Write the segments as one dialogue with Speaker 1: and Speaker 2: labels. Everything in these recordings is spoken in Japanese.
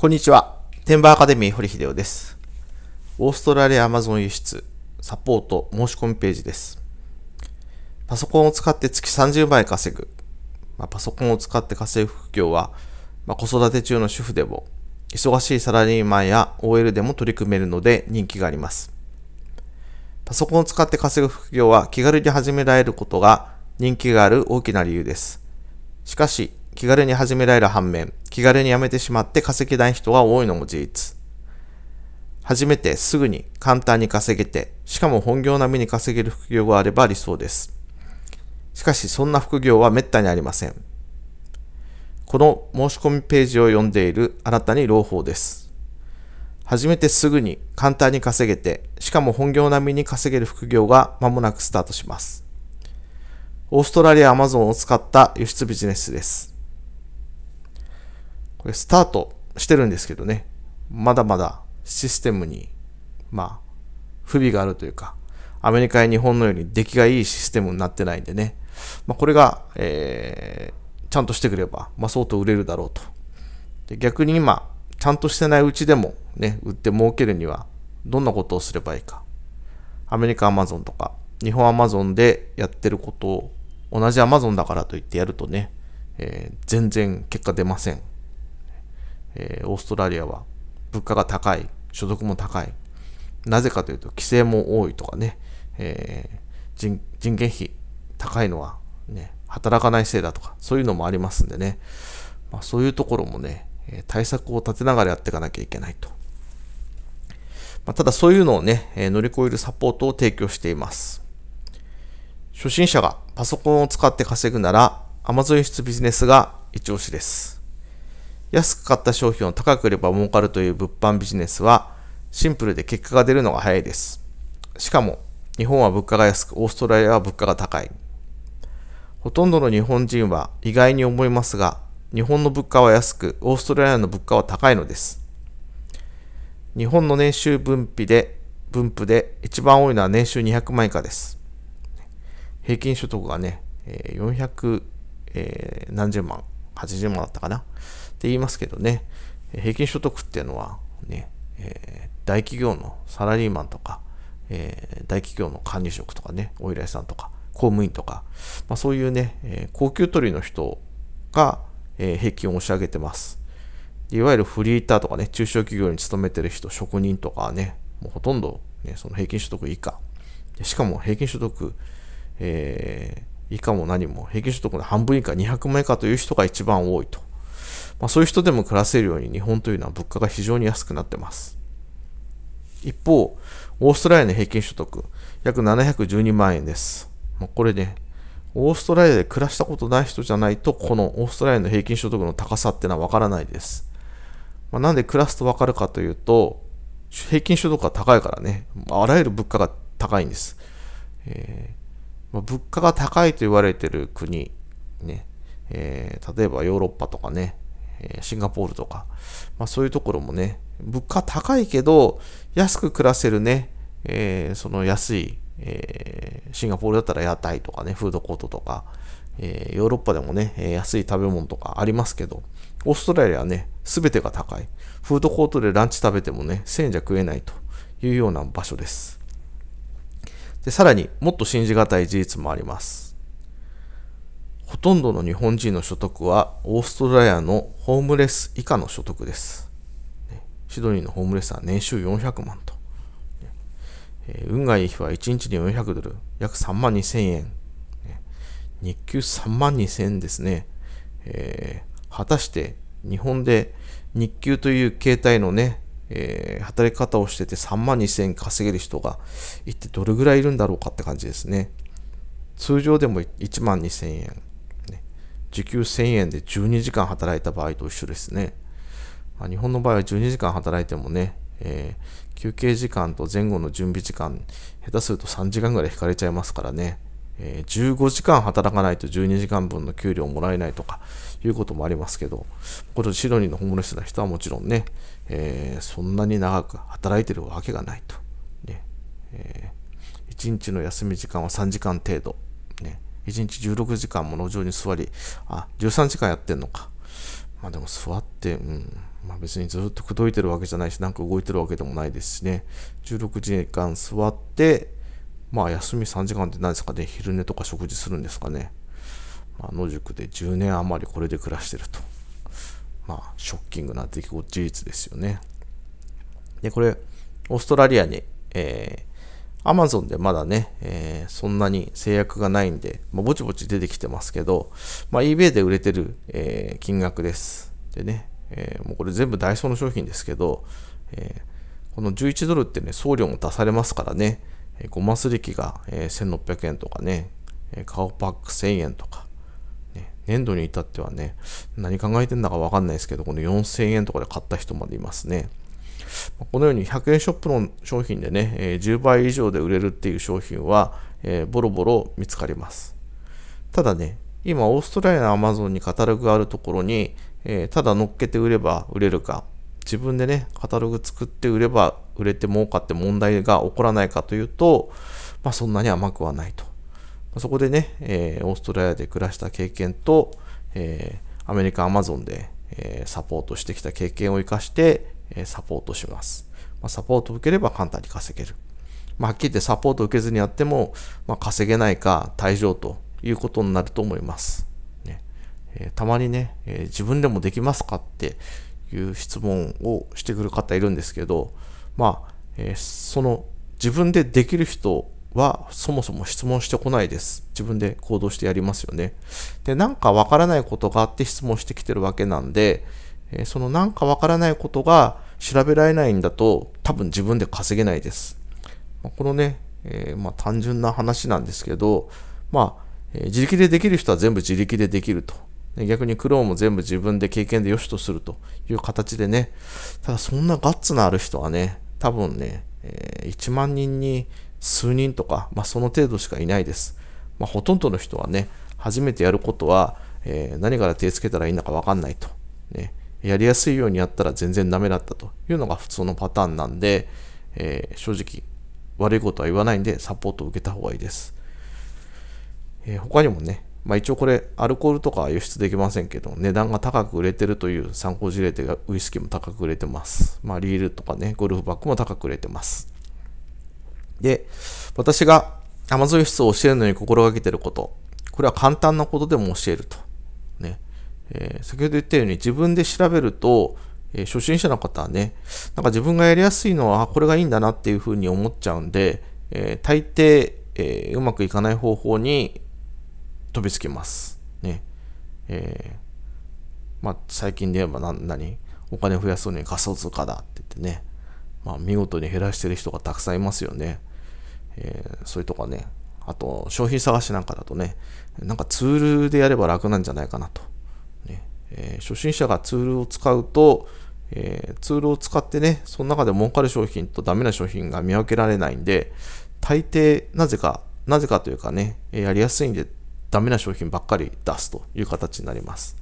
Speaker 1: こんにちは。テンバーアカデミー堀秀夫です。オーストラリアアマゾン輸出サポート申し込みページです。パソコンを使って月30万円稼ぐ。まあ、パソコンを使って稼ぐ副業は、まあ、子育て中の主婦でも、忙しいサラリーマンや OL でも取り組めるので人気があります。パソコンを使って稼ぐ副業は気軽に始められることが人気がある大きな理由です。しかし、気軽に始められる反面、気軽に辞めてしまって稼げない人が多いのも事実。初めてすぐに簡単に稼げて、しかも本業並みに稼げる副業があれば理想です。しかしそんな副業は滅多にありません。この申し込みページを読んでいるあなたに朗報です。初めてすぐに簡単に稼げて、しかも本業並みに稼げる副業が間もなくスタートします。オーストラリアアマゾンを使った輸出ビジネスです。これスタートしてるんですけどね、まだまだシステムに、まあ、不備があるというか、アメリカや日本のように出来がいいシステムになってないんでね、まあ、これが、えー、ちゃんとしてくれば、まあ、相当売れるだろうと。で逆に今、ちゃんとしてないうちでもね、売って儲けるには、どんなことをすればいいか。アメリカアマゾンとか、日本アマゾンでやってることを、同じアマゾンだからといってやるとね、えー、全然結果出ません。えー、オーストラリアは物価が高い、所得も高い。なぜかというと、規制も多いとかね、えー、人人件費高いのは、ね、働かないせいだとか、そういうのもありますんでね、まあ、そういうところもね、対策を立てながらやっていかなきゃいけないと。まあ、ただそういうのをね、乗り越えるサポートを提供しています。初心者がパソコンを使って稼ぐなら、Amazon 輸出ビジネスが一押しです。安く買った商品を高く売れば儲かるという物販ビジネスはシンプルで結果が出るのが早いです。しかも、日本は物価が安く、オーストラリアは物価が高い。ほとんどの日本人は意外に思いますが、日本の物価は安く、オーストラリアの物価は高いのです。日本の年収分布で、分布で一番多いのは年収200万以下です。平均所得がね、400、えー、何十万、80万だったかな。って言いますけどね、平均所得っていうのはね、えー、大企業のサラリーマンとか、えー、大企業の管理職とかね、お依頼さんとか、公務員とか、まあ、そういうね、えー、高級取りの人が、え平均を押し上げてます。いわゆるフリーターとかね、中小企業に勤めてる人、職人とかはね、もうほとんど、ね、その平均所得以下。しかも平均所得、え以下も何も、平均所得の半分以下、200万以下という人が一番多いと。まあ、そういう人でも暮らせるように日本というのは物価が非常に安くなってます。一方、オーストラリアの平均所得、約712万円です。まあ、これね、オーストラリアで暮らしたことない人じゃないと、このオーストラリアの平均所得の高さってのはわからないです。まあ、なんで暮らすとわかるかというと、平均所得が高いからね、あらゆる物価が高いんです。えー、まあ、物価が高いと言われている国、ねえー、例えばヨーロッパとかね、えシンガポールとか、まあ、そういうところもね、物価高いけど、安く暮らせるね、えー、その安い、えー、シンガポールだったら屋台とかね、フードコートとか、えー、ヨーロッパでもね、安い食べ物とかありますけど、オーストラリアはね、すべてが高い。フードコートでランチ食べてもね、1000円じゃ食えないというような場所です。で、さらにもっと信じがたい事実もあります。ほとんどの日本人の所得はオーストラリアのホームレス以下の所得です。シドニーのホームレスは年収400万と。運がいい日は1日に400ドル、約3万2000円。日給3万2000円ですね。えー、果たして日本で日給という形態のね、えー、働き方をしてて3万2000円稼げる人が一体どれぐらいいるんだろうかって感じですね。通常でも1万2000円。時給1000円で12時間働いた場合と一緒ですね。まあ、日本の場合は12時間働いてもね、えー、休憩時間と前後の準備時間、下手すると3時間ぐらい引かれちゃいますからね。えー、15時間働かないと12時間分の給料もらえないとかいうこともありますけど、これシドニーのホームレスな人はもちろんね、えー、そんなに長く働いてるわけがないと。ねえー、1日の休み時間は3時間程度。ね1日16時間も路上に座り、あ、13時間やってんのか。まあでも座って、うん。まあ別にずっと口説いてるわけじゃないし、なんか動いてるわけでもないですしね。16時間座って、まあ休み3時間って何ですかね、昼寝とか食事するんですかね。まあ、野宿で10年余りこれで暮らしてると。まあ、ショッキングな出来事事実ですよね。で、これ、オーストラリアに、えー、アマゾンでまだね、えー、そんなに制約がないんで、まあ、ぼちぼち出てきてますけど、まあ、eBay で売れてる、えー、金額です。でね、えー、もうこれ全部ダイソーの商品ですけど、えこの11ドルってね、送料も出されますからね、えー、ごますり機が、え1600円とかね、え顔パック1000円とか、ね、粘土に至ってはね、何考えてんだかわかんないですけど、この4000円とかで買った人までいますね。このように100円ショップの商品でね、え10倍以上で売れるっていう商品は、えボロボロ見つかります。ただね、今オーストラリアのアマゾンにカタログがあるところに、えただ乗っけて売れば売れるか、自分でね、カタログ作って売れば売れて儲かって問題が起こらないかというと、まあ、そんなに甘くはないと。そこでね、えオーストラリアで暮らした経験と、えアメリカアマゾンで、えサポートしてきた経験を生かして、えサポートします。まあ、サポートを受ければ簡単に稼げる。まあ、はっきり言ってサポートを受けずにやっても、まあ、稼げないか退場ということになると思います。ねえー、たまにね、えー、自分でもできますかっていう質問をしてくる方いるんですけど、まあ、えー、その自分でできる人はそもそも質問してこないです。自分で行動してやりますよね。で、なんかわからないことがあって質問してきてるわけなんで、えそのなんかわからないことが調べられないんだと多分自分で稼げないです。まこのね、えー、まあ、単純な話なんですけど、まあ、えー、自力でできる人は全部自力でできると。逆に苦労も全部自分で経験で良しとするという形でね、ただそんなガッツのある人はね、多分ね、えー、1万人に数人とか、まあ、その程度しかいないです。まほとんどの人はね、初めてやることは、え何から手つけたらいいのかわかんないと。ね、やりやすいようにやったら全然ダメだったというのが普通のパターンなんで、えー、正直悪いことは言わないんでサポートを受けた方がいいです。えー、他にもね、まあ、一応これアルコールとかは輸出できませんけど値段が高く売れてるという参考事例でウイスキーも高く売れてます。まあ、リールとかね、ゴルフバッグも高く売れてます。で、私が Amazon 輸出を教えるのに心がけてること、これは簡単なことでも教えると。ね。えー、先ほど言ったように自分で調べると、えー、初心者の方はね、なんか自分がやりやすいのは、これがいいんだなっていうふうに思っちゃうんで、えー、大抵、えうまくいかない方法に飛びつきます。ね。えまあ、最近で言えば何、何お金増やすのに仮想通貨だって言ってね、まあ、見事に減らしてる人がたくさんいますよね。えそういうとかね、あと、商品探しなんかだとね、なんかツールでやれば楽なんじゃないかなと。えー、初心者がツールを使うと、えー、ツールを使ってね、その中で儲かる商品とダメな商品が見分けられないんで、大抵、なぜか、なぜかというかね、やりやすいんで、ダメな商品ばっかり出すという形になります。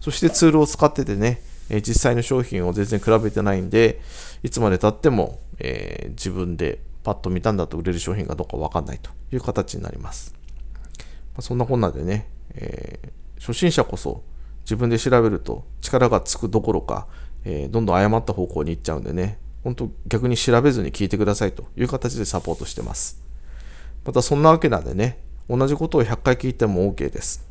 Speaker 1: そしてツールを使っててね、え実際の商品を全然比べてないんで、いつまで経っても、えー、自分でパッと見たんだと売れる商品かどうかわかんないという形になります。まあ、そんなこんなでね、えー、初心者こそ自分で調べると力がつくどころか、えー、どんどん誤った方向に行っちゃうんでね、本当逆に調べずに聞いてくださいという形でサポートしてます。またそんなわけなんでね、同じことを100回聞いても OK です。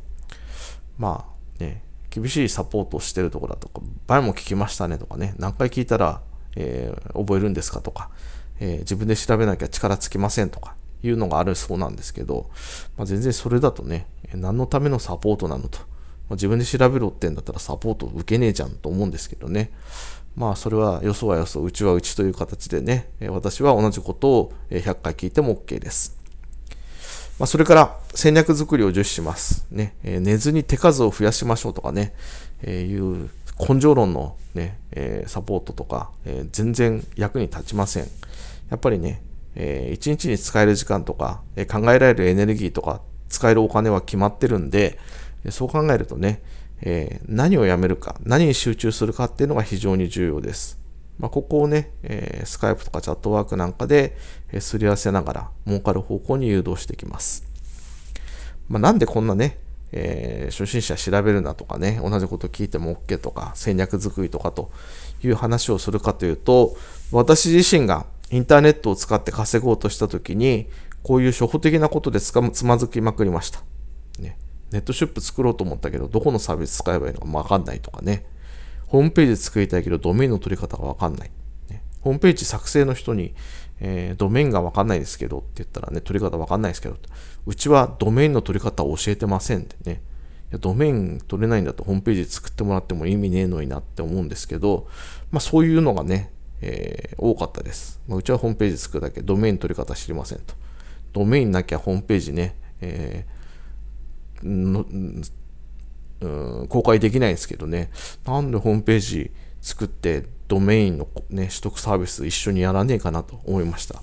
Speaker 1: まあね、厳しいサポートをしてるところだとか、倍も聞きましたねとかね、何回聞いたら、えー、覚えるんですかとか、えー、自分で調べなきゃ力つきませんとかいうのがあるそうなんですけど、まあ、全然それだとね、何のためのサポートなのとまあ、自分で調べろってんだったらサポート受けねえじゃんと思うんですけどね。まあそれはよそはよそ、うちはうちという形でね、私は同じことを100回聞いても OK です。まあ、それから戦略作りを重視します。ね、え寝ずに手数を増やしましょうとかね、えいう根性論のね、えサポートとか、え全然役に立ちません。やっぱりね、え1日に使える時間とか、え考えられるエネルギーとか、使えるお金は決まってるんで、そう考えるとね、えー、何をやめるか、何に集中するかっていうのが非常に重要です。まあ、ここをね、えー、スカイプとかチャットワークなんかで、えー、すり合わせながら儲かる方向に誘導してきます。まあ、なんでこんなね、えー、初心者調べるなとかね、同じこと聞いても OK とか、戦略作りとかという話をするかというと、私自身がインターネットを使って稼ごうとした時に、こういう初歩的なことでつまずきまくりました。ネットショップ作ろうと思ったけど、どこのサービス使えばいいのかもわかんないとかね。ホームページ作りたいけど、ドメインの取り方がわかんない。ホームページ作成の人に、えー、ドメインがわかんないですけどって言ったらね、取り方わかんないですけど、うちはドメインの取り方を教えてませんってね。いやドメイン取れないんだとホームページ作ってもらっても意味ねえのになって思うんですけど、まあそういうのがね、えー、多かったです。まあ、うちはホームページ作るだけ、ドメイン取り方知りませんと。ドメインなきゃホームページね、えーうん、公開できないんですけどね、なんでホームページ作って、ドメインの、ね、取得サービス一緒にやらねえかなと思いました。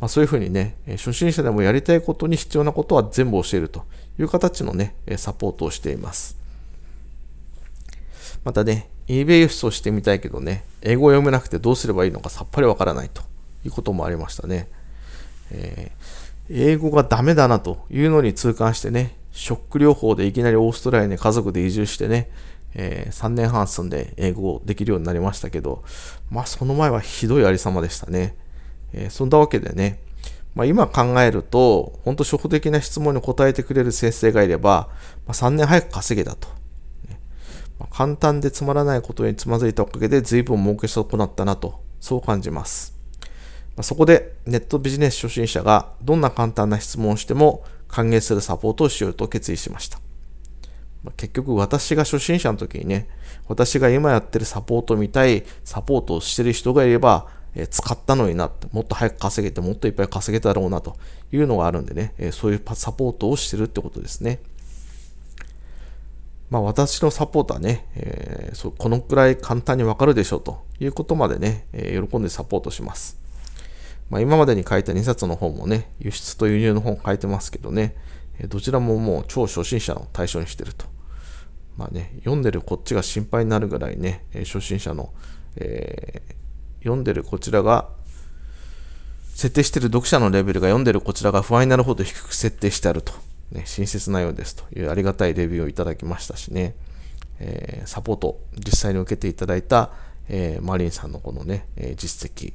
Speaker 1: まあ、そういうふうにね、初心者でもやりたいことに必要なことは全部教えるという形のね、サポートをしています。またね、eBay 輸送してみたいけどね、英語を読めなくてどうすればいいのかさっぱりわからないということもありましたね。えー英語がダメだなというのに痛感してね、ショック療法でいきなりオーストラリアに家族で移住してね、えー、3年半住んで英語できるようになりましたけど、まあその前はひどいありさまでしたね。えー、そんなわけでね、まあ、今考えると、本当初歩的な質問に答えてくれる先生がいれば、まあ、3年早く稼げたと。まあ、簡単でつまらないことにつまずいたおかげで随分儲け損なったなと、そう感じます。そこでネットビジネス初心者がどんな簡単な質問をしても歓迎するサポートをしようと決意しました。結局私が初心者の時にね、私が今やってるサポートを見たいサポートをしてる人がいれば、え使ったのになって、もっと早く稼げて、もっといっぱい稼げたろうなというのがあるんでね、えそういうサポートをしてるってことですね。まあ、私のサポートはね、えそうこのくらい簡単にわかるでしょうということまでね、え喜んでサポートします。まあ、今までに書いた2冊の本もね、輸出と輸入の本書いてますけどね、どちらももう超初心者の対象にしてると。まあね、読んでるこっちが心配になるぐらいね、初心者の、えー、読んでるこちらが、設定してる読者のレベルが読んでるこちらが不安になるほど低く設定してあると。ね、親切なようですというありがたいレビューをいただきましたしね、えー、サポート、実際に受けていただいた、えー、マリンさんのこのね、え実績、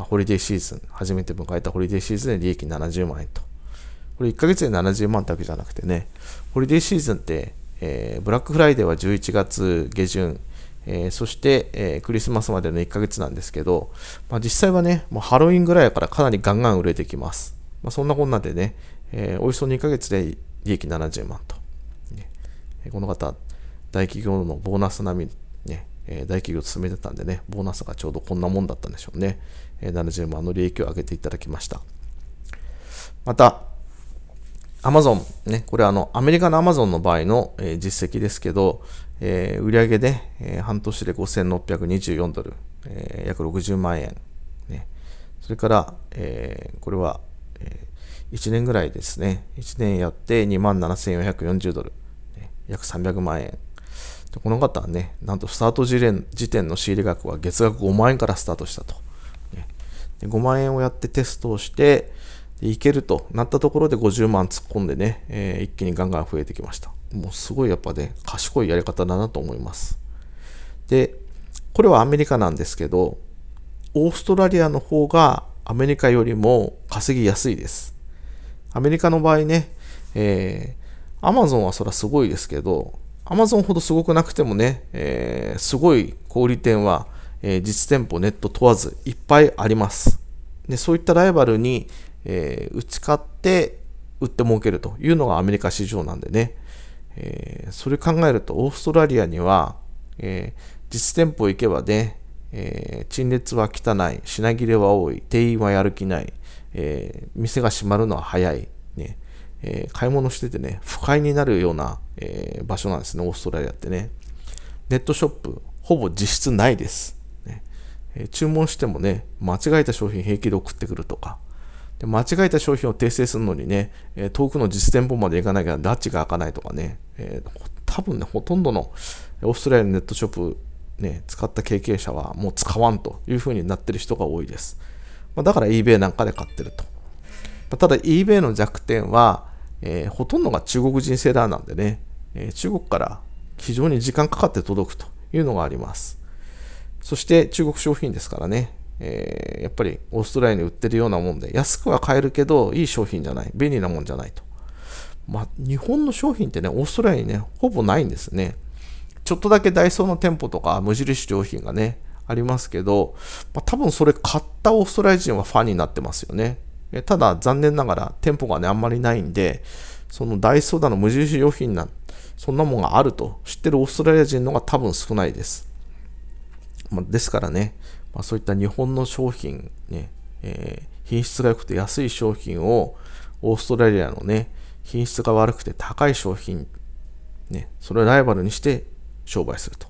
Speaker 1: まあ、ホリデーシーズン、初めて迎えたホリデーシーズンで利益70万円と。これ1ヶ月で70万だけじゃなくてね、ホリデーシーズンって、えー、ブラックフライデーは11月下旬、えー、そして、えー、クリスマスまでの1ヶ月なんですけど、まあ、実際はね、もうハロウィンぐらいからかなりガンガン売れてきます。まあ、そんなこんなでね、えー、およそ2ヶ月で利益70万と。ね、この方、大企業のボーナス並み、ね、え大企業を進めてたんでね、ボーナスがちょうどこんなもんだったんでしょうね。え70万の利益を上げていただきました。また、Amazon、ね、これあの、アメリカの Amazon の場合の、え実績ですけど、えー、売上で、え半年で5624ドル、え約60万円、ね。それから、えこれは、え1年ぐらいですね。1年やって2万7440ドル、約300万円この方はね、なんとスタート時点の仕入れ額は月額5万円からスタートしたと。で5万円をやってテストをして、いけるとなったところで50万突っ込んでね、えー、一気にガンガン増えてきました。もうすごいやっぱね、賢いやり方だなと思います。で、これはアメリカなんですけど、オーストラリアの方がアメリカよりも稼ぎやすいです。アメリカの場合ね、えー、アマゾンはそらすごいですけど、Amazon ほどすごくなくてもね、えー、すごい小売店は、えー、実店舗ネット問わずいっぱいあります。でそういったライバルに、えー、打ち勝って売って儲けるというのがアメリカ市場なんでね、えー、それ考えるとオーストラリアには、え実店舗行けばね、え陳列は汚い、品切れは多い、店員はやる気ない、え店が閉まるのは早い、えー、買い物しててね、不快になるような、えー、場所なんですね、オーストラリアってね。ネットショップ、ほぼ実質ないです。ねえー、注文してもね、間違えた商品平気で送ってくるとか。で間違えた商品を訂正するのにね、え遠くの実店舗まで行かなきゃダッチが開かないとかね、え多分ね、ほとんどのオーストラリアのネットショップ、ね、使った経験者はもう使わんという風になってる人が多いです。まあ、だから eBay なんかで買ってると。ただ eBay の弱点は、えー、ほとんどが中国人セダンなんでね、えー、中国から非常に時間かかって届くというのがあります。そして中国商品ですからね、えー、やっぱりオーストラリアに売ってるようなもんで、安くは買えるけど、いい商品じゃない、便利なもんじゃないと。まあ、日本の商品ってね、オーストラリアにね、ほぼないんですね。ちょっとだけダイソーの店舗とか無印良品がね、ありますけど、まあ、多分それ買ったオーストラリア人はファンになってますよね。えただ残念ながら店舗がね、あんまりないんで、そのダイソーだの無印良品な、そんなもんがあると知ってるオーストラリア人の方が多分少ないです。まあ、ですからね、まあ、そういった日本の商品ね、えー、品質が良くて安い商品をオーストラリアのね、品質が悪くて高い商品、ね、それをライバルにして商売すると。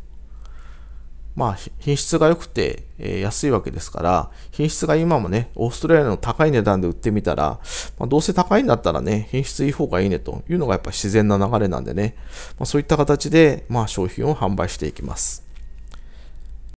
Speaker 1: まあ、品質が良くて、えー、安いわけですから、品質が今もね、オーストラリアの高い値段で売ってみたら、まあ、どうせ高いんだったらね、品質いい方がいいねというのがやっぱ自然な流れなんでね、まあ、そういった形で、まあ、商品を販売していきます。